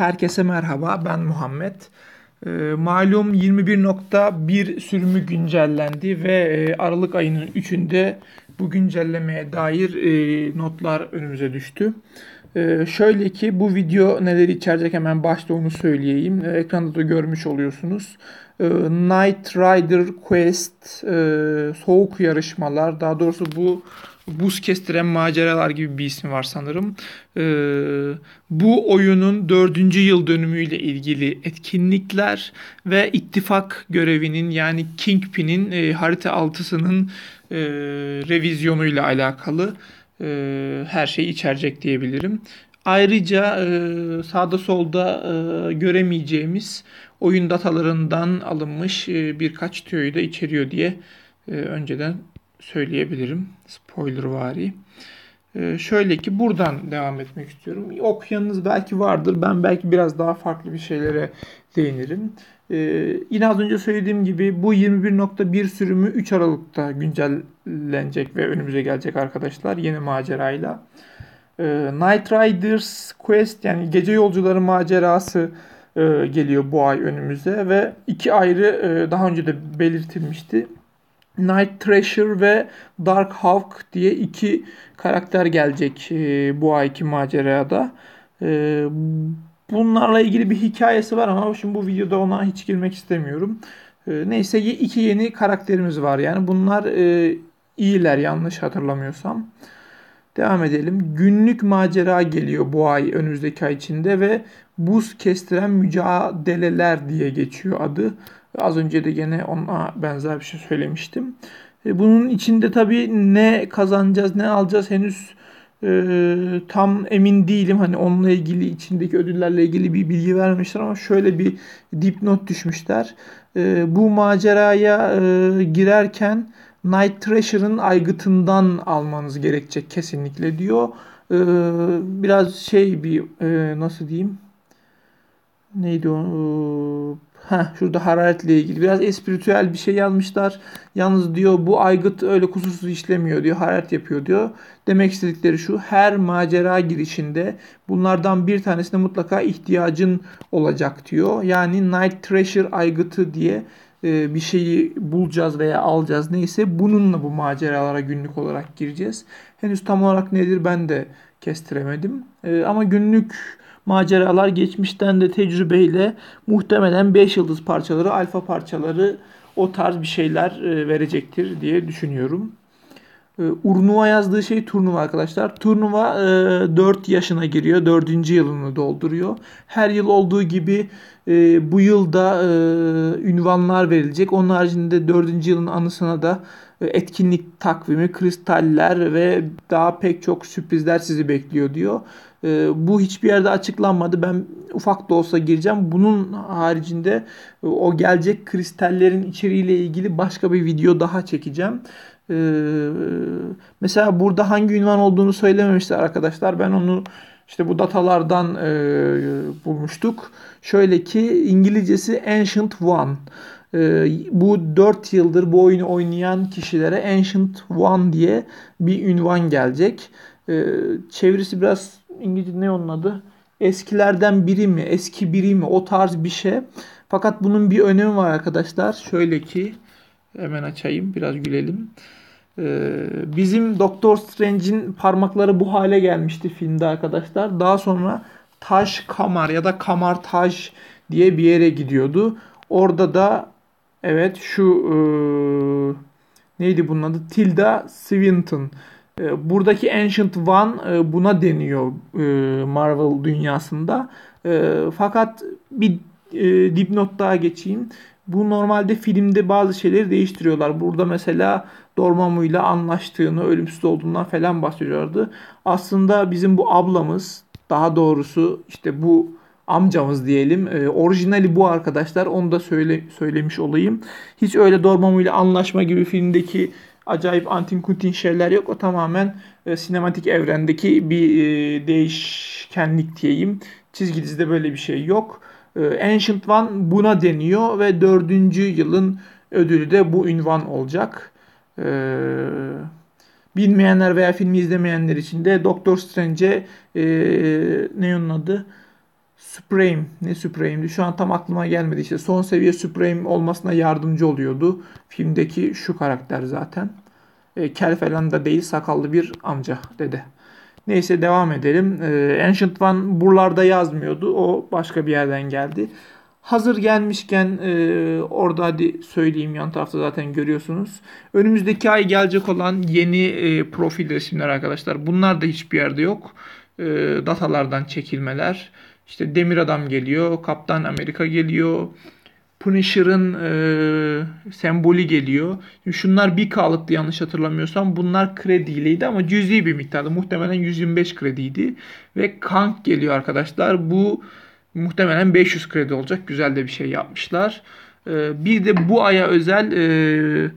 Herkese merhaba, ben Muhammed. Ee, malum 21.1 sürümü güncellendi ve e, Aralık ayının 3'ünde bu güncellemeye dair e, notlar önümüze düştü. Ee, şöyle ki bu video neleri içerecek hemen başta onu söyleyeyim. E, ekranda da görmüş oluyorsunuz e, ee, Night Rider Quest, e, Soğuk Yarışmalar, daha doğrusu bu Buz Kestiren Maceralar gibi bir isim var sanırım. Ee, bu oyunun dördüncü yıl dönümüyle ilgili etkinlikler ve ittifak görevinin yani Kingpin'in e, harita altısının e, revizyonuyla alakalı her şeyi içerecek diyebilirim. Ayrıca e, sağda solda e, göremeyeceğimiz oyun datalarından alınmış e, birkaç tüyoyu da içeriyor diye önceden söyleyebilirim. Spoilervari. E, şöyle ki buradan devam etmek istiyorum. Okuyanınız belki vardır. Ben belki biraz daha farklı bir şeylere değinirim. E, yine az önce söylediğim gibi bu 21.1 sürümü 3 Aralık'ta güncellenecek ve önümüze gelecek arkadaşlar yeni macerayla. ile. Ee, Night Riders Quest yani gece yolcuları macerası e, geliyor bu ay önümüze ve iki ayrı e, daha önce de belirtilmişti. Night Thrasher ve Dark Hawk diye iki karakter gelecek e, bu ayki macerada. E, bunlarla ilgili bir hikayesi var ama şimdi bu videoda ona hiç girmek istemiyorum. neyse iki yeni karakterimiz var yani bunlar iyiler yanlış hatırlamıyorsam. Devam edelim. Günlük macera geliyor bu ay önümüzdeki ay içinde ve buz kestiren mücadeleler diye geçiyor adı. Az önce de gene ona benzer bir şey söylemiştim. E, bunun içinde tabii ne kazanacağız ne alacağız henüz e, tam emin değilim. Hani onunla ilgili içindeki ödüllerle ilgili bir bilgi vermişler ama şöyle bir dipnot düşmüşler. E, bu maceraya e, girerken Night Thrasher'ın aygıtından almanız gerekecek kesinlikle diyor. Ee, biraz şey bir e, nasıl diyeyim? Neydi o? Ee, ha şurada hararetle ilgili biraz espiritüel bir şey yazmışlar. Yalnız diyor bu aygıt öyle kusursuz işlemiyor diyor. Hararet yapıyor diyor. Demek istedikleri şu. Her macera girişinde bunlardan bir tanesine mutlaka ihtiyacın olacak diyor. Yani Night Treasure aygıtı diye e, bir şeyi bulacağız veya alacağız neyse bununla bu maceralara günlük olarak gireceğiz. Henüz tam olarak nedir ben de kestiremedim. E, ama günlük maceralar geçmişten de tecrübeyle muhtemelen 5 yıldız parçaları, alfa parçaları o tarz bir şeyler e, verecektir diye düşünüyorum. Ee, Urnuva yazdığı şey turnuva arkadaşlar. Turnuva e, 4 yaşına giriyor. 4. yılını dolduruyor. Her yıl olduğu gibi e, bu yılda e, ünvanlar verilecek. Onun haricinde 4. yılın anısına da e, etkinlik takvimi, kristaller ve daha pek çok sürprizler sizi bekliyor diyor. E, bu hiçbir yerde açıklanmadı. Ben ufak da olsa gireceğim. Bunun haricinde o gelecek kristallerin içeriğiyle ilgili başka bir video daha çekeceğim. Ee, mesela burada hangi ünvan olduğunu söylememişler arkadaşlar. Ben onu işte bu datalardan e, bulmuştuk. Şöyle ki İngilizcesi Ancient One. E, bu 4 yıldır bu oyunu oynayan kişilere Ancient One diye bir ünvan gelecek. E, çevirisi biraz İngilizce ne onun adı? Eskilerden biri mi? Eski biri mi? O tarz bir şey. Fakat bunun bir önemi var arkadaşlar. Şöyle ki hemen açayım biraz gülelim. Ee, bizim Doktor Strange'in parmakları bu hale gelmişti filmde arkadaşlar. Daha sonra Taş Kamar ya da Kamar Taş diye bir yere gidiyordu. Orada da evet şu e, neydi bunun adı? Tilda Swinton. E, buradaki Ancient One e, buna deniyor e, Marvel dünyasında. E, fakat bir e, dipnot daha geçeyim. Bu normalde filmde bazı şeyleri değiştiriyorlar. Burada mesela Dormammu ile anlaştığını, ölümsüz olduğundan falan bahsediyorlardı. Aslında bizim bu ablamız, daha doğrusu işte bu amcamız diyelim. E, orijinali bu arkadaşlar. Onu da söyle, söylemiş olayım. Hiç öyle Dormammu ile anlaşma gibi filmdeki acayip antin kuntin şeyler yok. O tamamen e, sinematik evrendeki bir e, değişkenlik diyeyim. Çizgi dizide böyle bir şey yok. Ee, Ancient One buna deniyor ve dördüncü yılın ödülü de bu ünvan olacak. Ee, bilmeyenler veya filmi izlemeyenler için de Doctor Strange'e e, ne onun adı? Supreme. Ne Supreme'di? Şu an tam aklıma gelmedi. işte. son seviye Supreme olmasına yardımcı oluyordu. Filmdeki şu karakter zaten. E, kel falan da değil sakallı bir amca dede. Neyse devam edelim. Ee, Ancient One buralarda yazmıyordu. O başka bir yerden geldi. Hazır gelmişken e, orada hadi söyleyeyim yan tarafta zaten görüyorsunuz. Önümüzdeki ay gelecek olan yeni e, profil resimler arkadaşlar. Bunlar da hiçbir yerde yok. E, datalardan çekilmeler. İşte Demir Adam geliyor, Kaptan Amerika geliyor. Punisher'ın e, sembolü geliyor. Şimdi şunlar bir kalıptı yanlış hatırlamıyorsam. Bunlar krediyleydi ama cüzi bir miktarda. Muhtemelen 125 krediydi. Ve Kank geliyor arkadaşlar. Bu muhtemelen 500 kredi olacak. Güzel de bir şey yapmışlar. E, bir de bu aya özel e,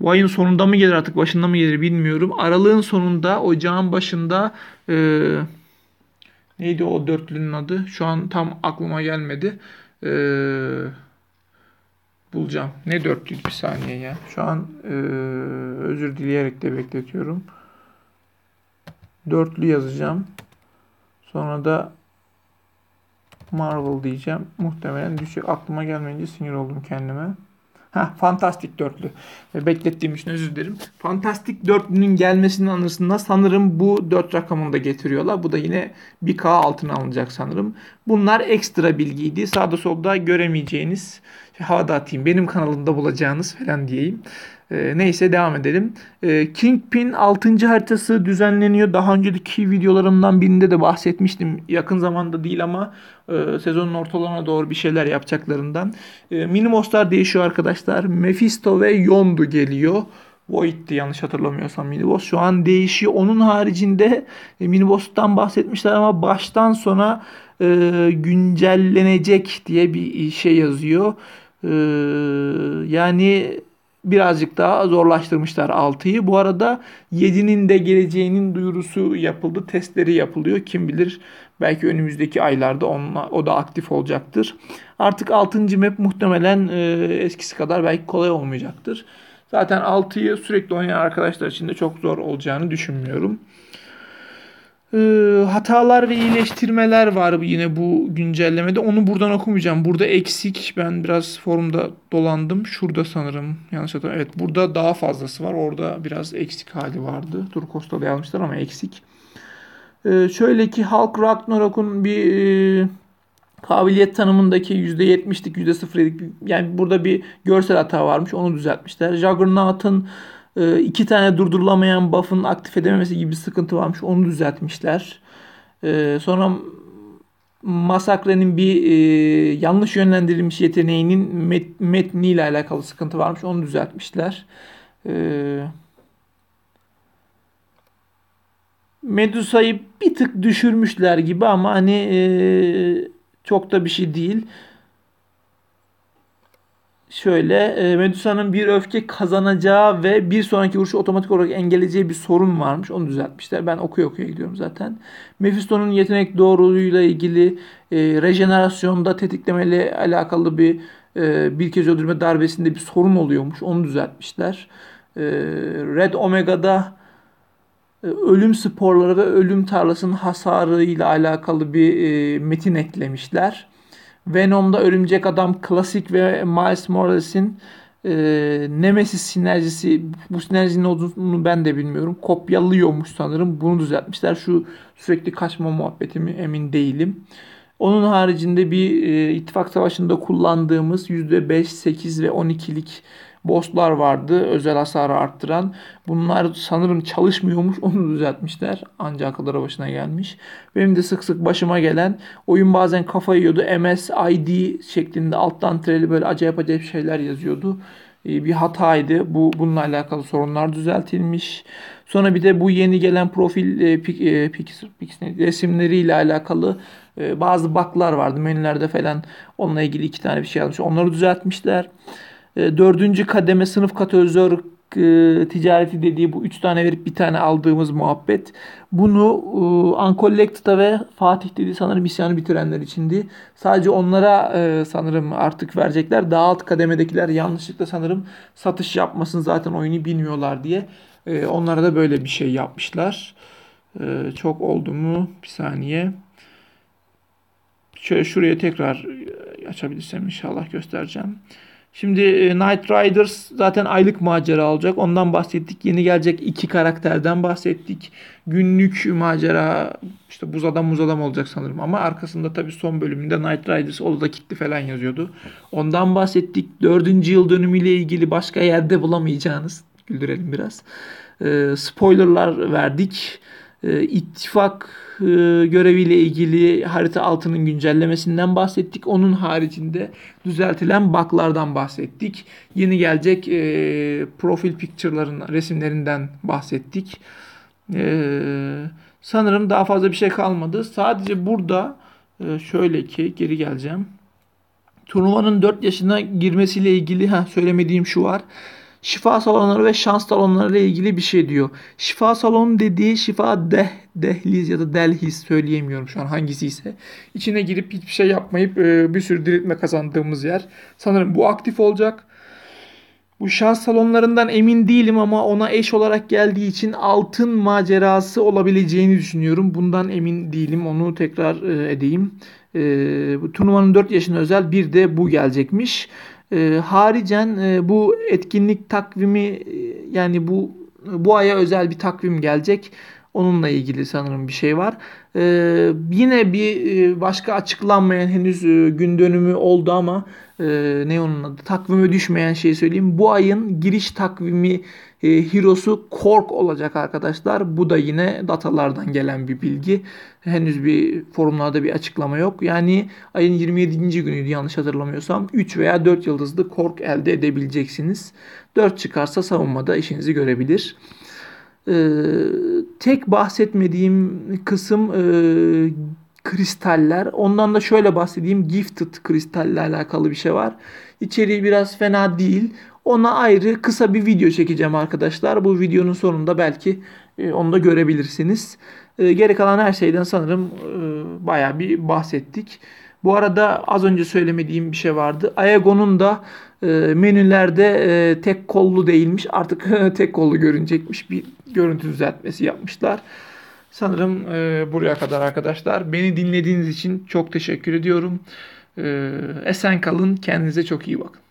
bu ayın sonunda mı gelir artık başında mı gelir bilmiyorum. Aralığın sonunda ocağın başında e, neydi o dörtlünün adı? Şu an tam aklıma gelmedi. Eee bulacağım. Ne 400 bir saniye ya. Şu an e, özür dileyerek de bekletiyorum. Dörtlü yazacağım. Sonra da Marvel diyeceğim. Muhtemelen düşük aklıma gelmeyince sinir oldum kendime. Ha, fantastik dörtlü. Beklettiğim için özür dilerim. Fantastik dörtlünün gelmesinin anısında sanırım bu dört rakamını da getiriyorlar. Bu da yine bir K altına alınacak sanırım. Bunlar ekstra bilgiydi. Sağda solda göremeyeceğiniz, havada atayım benim kanalımda bulacağınız falan diyeyim. Ee, neyse devam edelim. E, Kingpin 6. haritası düzenleniyor. Daha önceki videolarımdan birinde de bahsetmiştim. Yakın zamanda değil ama e, sezonun ortalarına doğru bir şeyler yapacaklarından. E, Minimoslar değişiyor arkadaşlar. Mephisto ve Yondu geliyor. Void'ti yanlış hatırlamıyorsam miniboss. Şu an değişiyor. Onun haricinde e, miniboss'tan bahsetmişler ama baştan sona e, güncellenecek diye bir şey yazıyor. E, yani birazcık daha zorlaştırmışlar 6'yı. Bu arada 7'nin de geleceğinin duyurusu yapıldı. Testleri yapılıyor. Kim bilir belki önümüzdeki aylarda onunla, o da aktif olacaktır. Artık 6. map muhtemelen e, eskisi kadar belki kolay olmayacaktır. Zaten 6'yı sürekli oynayan arkadaşlar için de çok zor olacağını düşünmüyorum. Ee, hatalar ve iyileştirmeler var yine bu güncellemede. Onu buradan okumayacağım. Burada eksik. Ben biraz forumda dolandım. Şurada sanırım. Yanlış hatırlamıyorum. Evet burada daha fazlası var. Orada biraz eksik hali vardı. Dur Costello yazmışlar ama eksik. E, şöyle ki Hulk Ragnarok'un bir e, kabiliyet tanımındaki %70'lik %0'lik yani burada bir görsel hata varmış. Onu düzeltmişler. Juggernaut'ın e, iki tane durdurulamayan buff'ın aktif edememesi gibi bir sıkıntı varmış. Onu düzeltmişler. Ee, sonra Masakre'nin bir e, yanlış yönlendirilmiş yeteneğinin met, metniyle alakalı sıkıntı varmış. Onu düzeltmişler. Ee, Medusa'yı bir tık düşürmüşler gibi ama hani e, çok da bir şey değil şöyle e, Medusa'nın bir öfke kazanacağı ve bir sonraki vuruşu otomatik olarak engelleyeceği bir sorun varmış. Onu düzeltmişler. Ben okuyor okuya gidiyorum zaten. Mephisto'nun yetenek doğruluğuyla ilgili e, rejenerasyonda tetiklemeyle alakalı bir e, bir kez öldürme darbesinde bir sorun oluyormuş. Onu düzeltmişler. E, Red Omega'da e, ölüm sporları ve ölüm tarlasının hasarıyla alakalı bir e, metin eklemişler. Venom'da Örümcek Adam klasik ve Miles Morales'in e, Nemesis sinerjisi bu sinerjinin olduğunu ben de bilmiyorum. Kopyalıyormuş sanırım. Bunu düzeltmişler. Şu sürekli kaçma muhabbetimi emin değilim. Onun haricinde bir e, ittifak savaşında kullandığımız %5, 8 ve 12'lik Bosslar vardı özel hasarı arttıran. Bunlar sanırım çalışmıyormuş onu düzeltmişler. Anca akıllara başına gelmiş. Benim de sık sık başıma gelen oyun bazen kafa yiyordu. MSID şeklinde alttan treli böyle acayip acayip şeyler yazıyordu ee, bir hataydı. Bu bununla alakalı sorunlar düzeltilmiş. Sonra bir de bu yeni gelen profil e, pik, e, pik, pik, resimleriyle alakalı e, bazı baklar vardı menülerde falan. Onunla ilgili iki tane bir şey almış. Onları düzeltmişler. E, dördüncü kademe sınıf katalizör e, ticareti dediği bu üç tane verip bir tane aldığımız muhabbet. Bunu e, Uncollected'a ve Fatih dediği sanırım isyanı bitirenler içindi. Sadece onlara e, sanırım artık verecekler. Daha alt kademedekiler yanlışlıkla sanırım satış yapmasın zaten oyunu bilmiyorlar diye. onlara da böyle bir şey yapmışlar. çok oldu mu? Bir saniye. Şöyle şuraya tekrar açabilirsem inşallah göstereceğim. Şimdi e, Knight Riders zaten aylık macera olacak. Ondan bahsettik. Yeni gelecek iki karakterden bahsettik. Günlük macera işte buz adam muz adam olacak sanırım ama arkasında tabii son bölümünde Knight Riders o da kitli falan yazıyordu. Ondan bahsettik. Dördüncü yıl dönümüyle ilgili başka yerde bulamayacağınız güldürelim biraz. E, spoilerlar verdik. Ee, ittifak e, göreviyle ilgili harita altının güncellemesinden bahsettik. Onun haricinde düzeltilen baklardan bahsettik. Yeni gelecek e, profil picture'ların resimlerinden bahsettik. E, sanırım daha fazla bir şey kalmadı. Sadece burada şöyle ki geri geleceğim. Turnuvanın 4 yaşına girmesiyle ilgili ha söylemediğim şu var şifa salonları ve şans salonları ile ilgili bir şey diyor. Şifa salonu dediği şifa deh, dehliz ya da delhiz söyleyemiyorum şu an hangisi ise. İçine girip hiçbir şey yapmayıp e, bir sürü diriltme kazandığımız yer. Sanırım bu aktif olacak. Bu şans salonlarından emin değilim ama ona eş olarak geldiği için altın macerası olabileceğini düşünüyorum. Bundan emin değilim. Onu tekrar e, edeyim. E, bu turnuvanın 4 yaşına özel bir de bu gelecekmiş. E, haricen e, bu etkinlik takvimi e, yani bu bu aya özel bir takvim gelecek. Onunla ilgili sanırım bir şey var. Ee, yine bir e, başka açıklanmayan henüz e, gün dönümü oldu ama e, ne onun adı takvime düşmeyen şey söyleyeyim. Bu ayın giriş takvimi e, Hirosu Kork olacak arkadaşlar. Bu da yine datalardan gelen bir bilgi. Henüz bir forumlarda bir açıklama yok. Yani ayın 27. günüydü yanlış hatırlamıyorsam. 3 veya 4 yıldızlı Kork elde edebileceksiniz. 4 çıkarsa savunmada işinizi görebilir. Ee, tek bahsetmediğim kısım e, kristaller. Ondan da şöyle bahsedeyim. Gifted kristallerle alakalı bir şey var. İçeriği biraz fena değil. Ona ayrı kısa bir video çekeceğim arkadaşlar. Bu videonun sonunda belki e, onu da görebilirsiniz. E, geri kalan her şeyden sanırım e, baya bir bahsettik. Bu arada az önce söylemediğim bir şey vardı. Ayago'nun da menülerde tek kollu değilmiş. Artık tek kollu görünecekmiş bir görüntü düzeltmesi yapmışlar. Sanırım buraya kadar arkadaşlar. Beni dinlediğiniz için çok teşekkür ediyorum. Esen kalın. Kendinize çok iyi bakın.